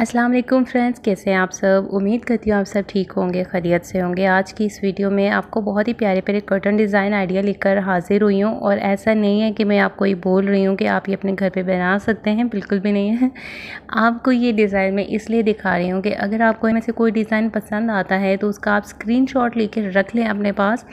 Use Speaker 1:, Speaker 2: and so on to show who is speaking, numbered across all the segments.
Speaker 1: अस्सलाम वालेकुम फ्रेंड्स कैसे हैं आप सब उम्मीद करती हूँ आप सब ठीक होंगे खैरियत से होंगे आज की इस वीडियो में आपको बहुत ही प्यारे प्यारे कर्टन डिज़ाइन आइडिया लेकर हाजिर हुई हूँ और ऐसा नहीं है कि मैं आपको ये बोल रही हूँ कि आप ये अपने घर पे बना सकते हैं बिल्कुल भी नहीं है आपको ये डिज़ाइन मैं इसलिए दिखा रही हूँ कि अगर आपको इनमें से कोई डिज़ाइन पसंद आता है तो उसका आप स्क्रीन लेकर रख लें अपने पास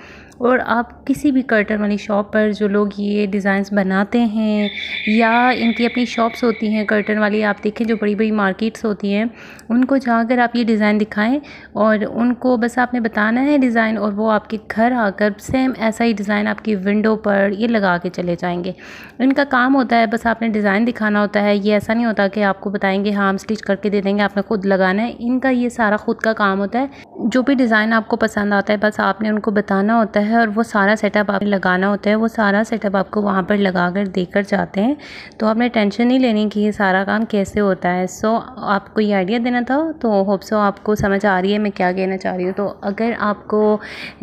Speaker 1: और आप किसी भी कर्टन वाली शॉप पर जो लोग ये डिज़ाइंस बनाते हैं या इनकी अपनी शॉप्स होती हैं कर्टन वाली आप देखें जो बड़ी बड़ी मार्केट्स होती हैं उनको जाकर आप ये डिज़ाइन दिखाएं और उनको बस आपने बताना है डिज़ाइन और वो आपके घर आकर सेम ऐसा ही डिज़ाइन आपकी विंडो पर ये लगा के चले जाएंगे इनका काम होता है बस आपने डिज़ाइन दिखाना होता है ये ऐसा नहीं होता कि आपको बताएंगे हाँ हम स्टिच करके दे देंगे आपने खुद लगाना है इनका ये सारा खुद का काम होता है जो भी डिज़ाइन आपको पसंद आता है बस आपने उनको बताना होता है और वो सारा सेटअप आपने लगाना होता है वो सारा सेटअप आपको वहाँ पर लगा कर देकर जाते हैं तो आपने टेंशन नहीं लेनी कि ये सारा काम कैसे होता है सो आपको ये आइडिया देना था तो होप सो आपको समझ आ रही है मैं क्या कहना चाह रही हूँ तो अगर आपको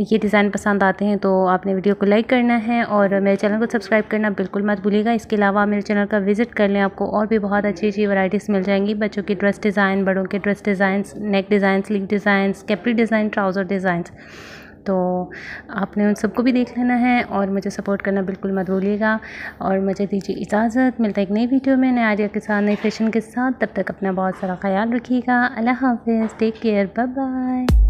Speaker 1: ये डिज़ाइन पसंद आते हैं तो आपने वीडियो को लाइक करना है और मेरे चैनल को सब्सक्राइब करना बिल्कुल मत भूलिएगा इसके अलावा मेरे चैनल का विज़िट कर लें आपको और भी बहुत अच्छी अच्छी वराइटीज़ मिल जाएंगी बच्चों के ड्रेस डिज़ाइन बड़ों के dress design neck design sleeve design capri काफ़ी डिज़ाइन ट्राउज़र डिज़ाइंस तो आपने उन सबको भी देख लेना है और मुझे सपोर्ट करना बिल्कुल मत भूलिएगा और मुझे दीजिए इजाज़त मिलता है एक नई वीडियो में नए आइडिया के साथ नए फैशन के साथ तब तक अपना बहुत सारा ख्याल रखिएगा अल्लाह हाफिज़ टेक केयर बाय बाय